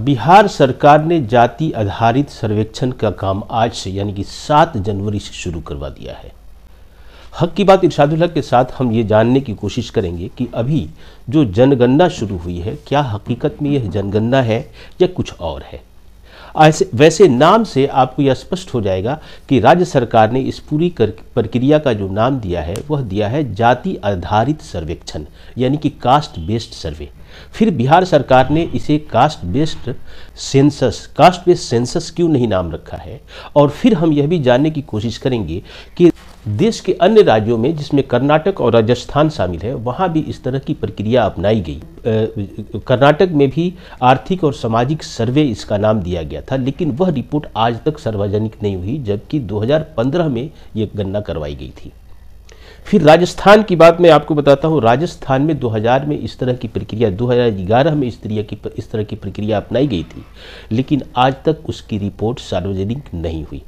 बिहार सरकार ने जाति आधारित सर्वेक्षण का काम आज से यानी कि सात जनवरी से शुरू करवा दिया है हक की बात इरशादुल्ला के साथ हम ये जानने की कोशिश करेंगे कि अभी जो जनगणना शुरू हुई है क्या हकीकत में यह जनगणना है या कुछ और है ऐसे वैसे नाम से आपको यह स्पष्ट हो जाएगा कि राज्य सरकार ने इस पूरी प्रक्रिया का जो नाम दिया है वह दिया है जाति आधारित सर्वेक्षण यानी कि कास्ट बेस्ड सर्वे फिर बिहार सरकार ने इसे caste based census caste based census क्यों नहीं नाम रखा है और फिर हम यह भी जानने की कोशिश करेंगे कि देश के अन्य राज्यों में जिसमें कर्नाटक और राजस्थान शामिल है वहाँ भी इस तरह की प्रक्रिया अपनाई गई कर्नाटक में भी आर्थिक और सामाजिक सर्वे इसका नाम दिया गया था लेकिन वह रिपोर्ट आज तक सार्वजनिक नहीं हुई जबकि 2015 में यह गणना करवाई गई थी फिर राजस्थान की बात मैं आपको बताता हूँ राजस्थान में 2000 में इस तरह की प्रक्रिया 2011 में इस तरह की इस तरह की प्रक्रिया अपनाई गई थी लेकिन आज तक उसकी रिपोर्ट सार्वजनिक नहीं हुई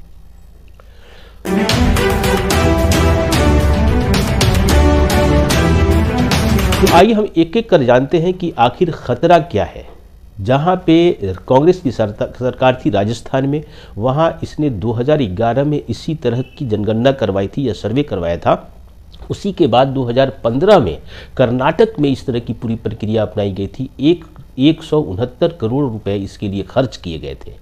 तो आइए हम एक एक कर जानते हैं कि आखिर खतरा क्या है जहाँ पे कांग्रेस की सरकार थी राजस्थान में वहाँ इसने 2011 में इसी तरह की जनगणना करवाई थी या सर्वे करवाया था उसी के बाद 2015 में कर्नाटक में इस तरह की पूरी प्रक्रिया अपनाई गई थी एक एक करोड़ रुपए इसके लिए खर्च किए गए थे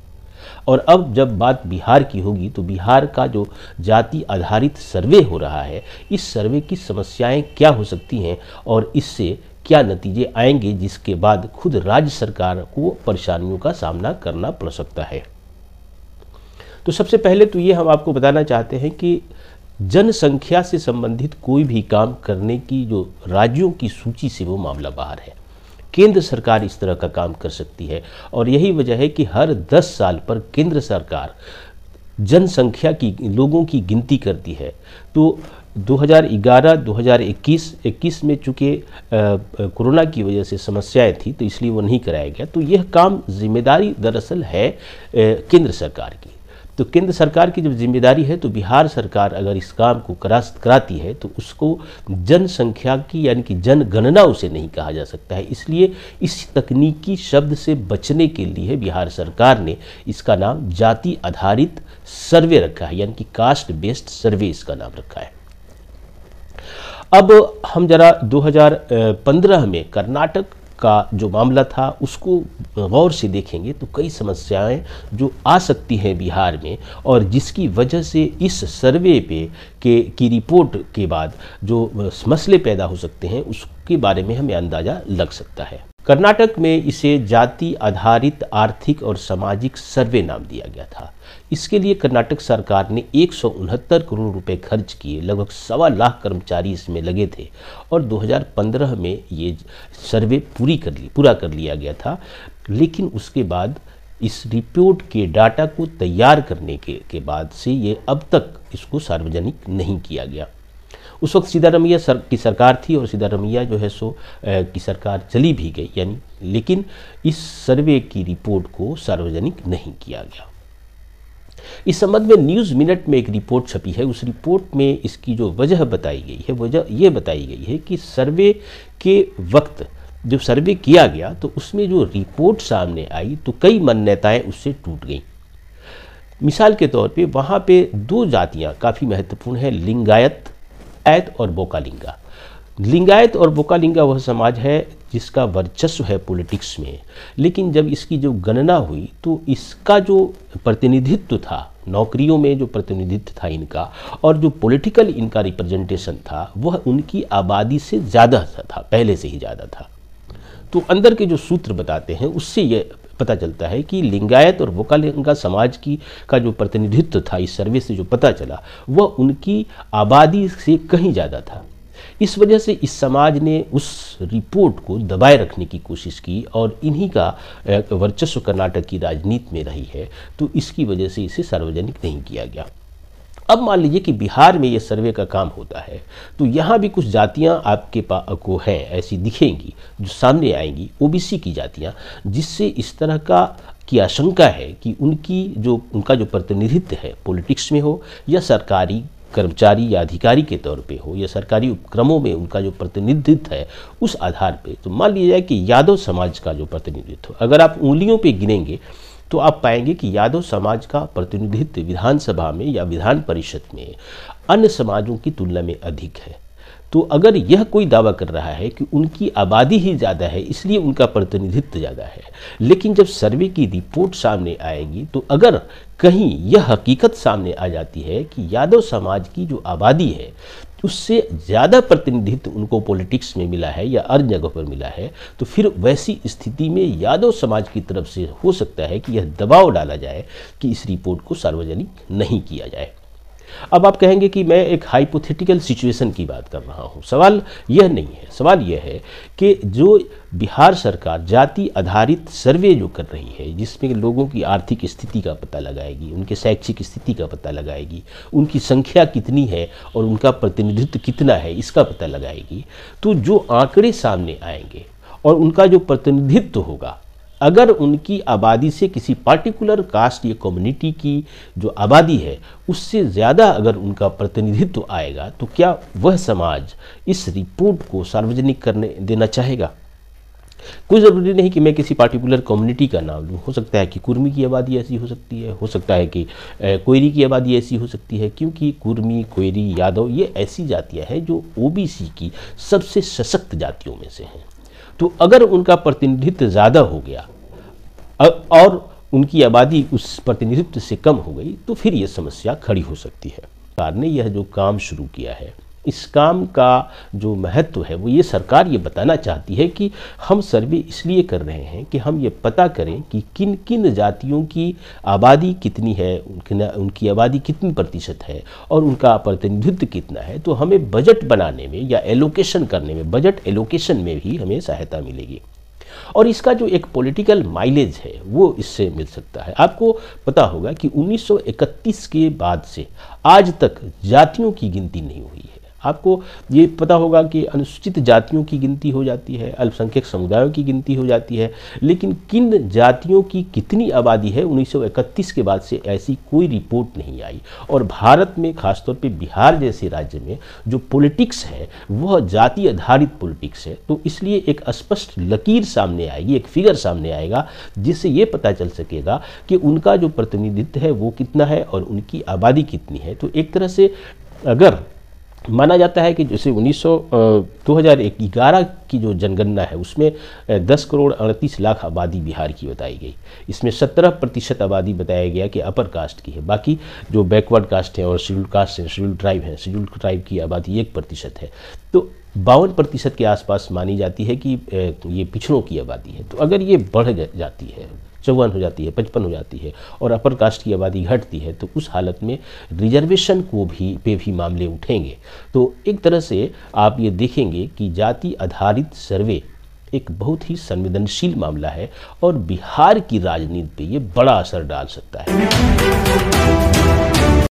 और अब जब बात बिहार की होगी तो बिहार का जो जाति आधारित सर्वे हो रहा है इस सर्वे की समस्याएं क्या हो सकती हैं और इससे क्या नतीजे आएंगे जिसके बाद खुद राज्य सरकार को परेशानियों का सामना करना पड़ सकता है तो सबसे पहले तो ये हम आपको बताना चाहते हैं कि जनसंख्या से संबंधित कोई भी काम करने की जो राज्यों की सूची से वो मामला बाहर है केंद्र सरकार इस तरह का काम कर सकती है और यही वजह है कि हर 10 साल पर केंद्र सरकार जनसंख्या की लोगों की गिनती करती है तो 2011, 2021, 21 में चूँकि कोरोना की वजह से समस्याएं थी तो इसलिए वो नहीं कराया गया तो यह काम जिम्मेदारी दरअसल है केंद्र सरकार की तो केंद्र सरकार की जब जिम्मेदारी है तो बिहार सरकार अगर इस काम को करास्त कराती है तो उसको जनसंख्या की यानी कि जनगणना उसे नहीं कहा जा सकता है इसलिए इस तकनीकी शब्द से बचने के लिए बिहार सरकार ने इसका नाम जाति आधारित सर्वे रखा है यानी कि कास्ट बेस्ड सर्वे इसका नाम रखा है अब हम जरा 2015 में कर्नाटक का जो मामला था उसको गौर से देखेंगे तो कई समस्याएं जो आ सकती हैं बिहार में और जिसकी वजह से इस सर्वे पे के की रिपोर्ट के बाद जो मसले पैदा हो सकते हैं उसके बारे में हमें अंदाज़ा लग सकता है कर्नाटक में इसे जाति आधारित आर्थिक और सामाजिक सर्वे नाम दिया गया था इसके लिए कर्नाटक सरकार ने एक करोड़ रुपए खर्च किए लगभग सवा लाख कर्मचारी इसमें लगे थे और 2015 में ये सर्वे पूरी कर ली पूरा कर लिया गया था लेकिन उसके बाद इस रिपोर्ट के डाटा को तैयार करने के, के बाद से ये अब तक इसको सार्वजनिक नहीं किया गया उस वक्त सीतारमैया सर की सरकार थी और सीतारमैया जो है सो की सरकार चली भी गई यानी लेकिन इस सर्वे की रिपोर्ट को सार्वजनिक नहीं किया गया इस संबंध में न्यूज़ मिनट में एक रिपोर्ट छपी है उस रिपोर्ट में इसकी जो वजह बताई गई है वजह ये बताई गई है कि सर्वे के वक्त जब सर्वे किया गया तो उसमें जो रिपोर्ट सामने आई तो कई मान्यताएं उससे टूट गईं मिसाल के तौर पे वहाँ पे दो जातियाँ काफ़ी महत्वपूर्ण हैं लिंगायत लिंगायत और बोकालिंगा लिंगायत और बोकालिंगा वह समाज है जिसका वर्चस्व है पॉलिटिक्स में लेकिन जब इसकी जो गणना हुई तो इसका जो प्रतिनिधित्व था नौकरियों में जो प्रतिनिधित्व था इनका और जो पॉलिटिकल इनका रिप्रेजेंटेशन था वह उनकी आबादी से ज़्यादा था पहले से ही ज़्यादा था तो अंदर के जो सूत्र बताते हैं उससे यह पता चलता है कि लिंगायत और वोकालिंगा समाज की का जो प्रतिनिधित्व था इस सर्वे से जो पता चला वह उनकी आबादी से कहीं ज़्यादा था इस वजह से इस समाज ने उस रिपोर्ट को दबाए रखने की कोशिश की और इन्हीं का वर्चस्व कर्नाटक की राजनीति में रही है तो इसकी वजह से इसे सार्वजनिक नहीं किया गया अब मान लीजिए कि बिहार में ये सर्वे का काम होता है तो यहाँ भी कुछ जातियाँ आपके पा को हैं ऐसी दिखेंगी जो सामने आएंगी ओबीसी की जातियाँ जिससे इस तरह का की आशंका है कि उनकी जो उनका जो प्रतिनिधित्व है पॉलिटिक्स में हो या सरकारी कर्मचारी या अधिकारी के तौर पे हो या सरकारी उपक्रमों में उनका जो प्रतिनिधित्व है उस आधार पे तो मान लिया जाए कि यादव समाज का जो प्रतिनिधित्व अगर आप उंगलियों पे गिनेंगे तो आप पाएंगे कि यादव समाज का प्रतिनिधित्व विधानसभा में या विधान परिषद में अन्य समाजों की तुलना में अधिक है तो अगर यह कोई दावा कर रहा है कि उनकी आबादी ही ज़्यादा है इसलिए उनका प्रतिनिधित्व ज़्यादा है लेकिन जब सर्वे की रिपोर्ट सामने आएगी तो अगर कहीं यह हकीकत सामने आ जाती है कि यादव समाज की जो आबादी है उससे ज़्यादा प्रतिनिधित्व उनको पॉलिटिक्स में मिला है या अन्य जगह पर मिला है तो फिर वैसी स्थिति में यादव समाज की तरफ से हो सकता है कि यह दबाव डाला जाए कि इस रिपोर्ट को सार्वजनिक नहीं किया जाए अब आप कहेंगे कि मैं एक हाइपोथेटिकल सिचुएशन की बात कर रहा हूँ सवाल यह नहीं है सवाल यह है कि जो बिहार सरकार जाति आधारित सर्वे जो कर रही है जिसमें लोगों की आर्थिक स्थिति का पता लगाएगी उनके शैक्षिक स्थिति का पता लगाएगी उनकी संख्या कितनी है और उनका प्रतिनिधित्व कितना है इसका पता लगाएगी तो जो आंकड़े सामने आएंगे और उनका जो प्रतिनिधित्व होगा अगर उनकी आबादी से किसी पार्टिकुलर कास्ट या कम्युनिटी की जो आबादी है उससे ज़्यादा अगर उनका प्रतिनिधित्व आएगा तो क्या वह समाज इस रिपोर्ट को सार्वजनिक करने देना चाहेगा कोई ज़रूरी नहीं कि मैं किसी पार्टिकुलर कम्युनिटी का नाम लूँ हो सकता है कि कुर्मी की आबादी ऐसी हो सकती है हो सकता है कि कोयरी की आबादी ऐसी हो सकती है क्योंकि कुर्मी कोयरी यादव ये ऐसी जातियाँ हैं जो ओबीसी की सबसे सशक्त जातियों में से हैं तो अगर उनका प्रतिनिधित्व ज़्यादा हो गया और उनकी आबादी उस प्रतिनिधित्व से कम हो गई तो फिर यह समस्या खड़ी हो सकती है सरकार ने यह जो काम शुरू किया है इस काम का जो महत्व है वो ये सरकार ये बताना चाहती है कि हम सर्वे इसलिए कर रहे हैं कि हम ये पता करें कि किन किन जातियों की आबादी कितनी है उनकी आबादी कितनी प्रतिशत है और उनका प्रतिनिधित्व कितना है तो हमें बजट बनाने में या एलोकेशन करने में बजट एलोकेशन में भी हमें सहायता मिलेगी और इसका जो एक पॉलिटिकल माइलेज है वो इससे मिल सकता है आपको पता होगा कि 1931 के बाद से आज तक जातियों की गिनती नहीं हुई है आपको ये पता होगा कि अनुसूचित जातियों की गिनती हो जाती है अल्पसंख्यक समुदायों की गिनती हो जाती है लेकिन किन जातियों की कितनी आबादी है 1931 के बाद से ऐसी कोई रिपोर्ट नहीं आई और भारत में खासतौर पर बिहार जैसे राज्य में जो पॉलिटिक्स है वह जाति आधारित पॉलिटिक्स है तो इसलिए एक स्पष्ट लकीर सामने आएगी एक फिगर सामने आएगा जिससे ये पता चल सकेगा कि उनका जो प्रतिनिधित्व है वो कितना है और उनकी आबादी कितनी है तो एक तरह से अगर माना जाता है कि जैसे उन्नीस सौ की जो जनगणना है उसमें 10 करोड़ अड़तीस लाख आबादी बिहार की बताई गई इसमें 17 प्रतिशत आबादी बताया गया कि अपर कास्ट की है बाकी जो बैकवर्ड कास्ट हैं और शेड्यूल कास्ट हैं शेड्यूल ट्राइब हैं शेड्यूल ट्राइब की आबादी एक प्रतिशत है तो बावन प्रतिशत के आसपास मानी जाती है कि ये पिछड़ों की आबादी है तो अगर ये बढ़ जाती है चौवन हो जाती है पचपन हो जाती है और अपर कास्ट की आबादी घटती है तो उस हालत में रिजर्वेशन को भी पे भी मामले उठेंगे तो एक तरह से आप ये देखेंगे कि जाति आधारित सर्वे एक बहुत ही संवेदनशील मामला है और बिहार की राजनीति पे ये बड़ा असर डाल सकता है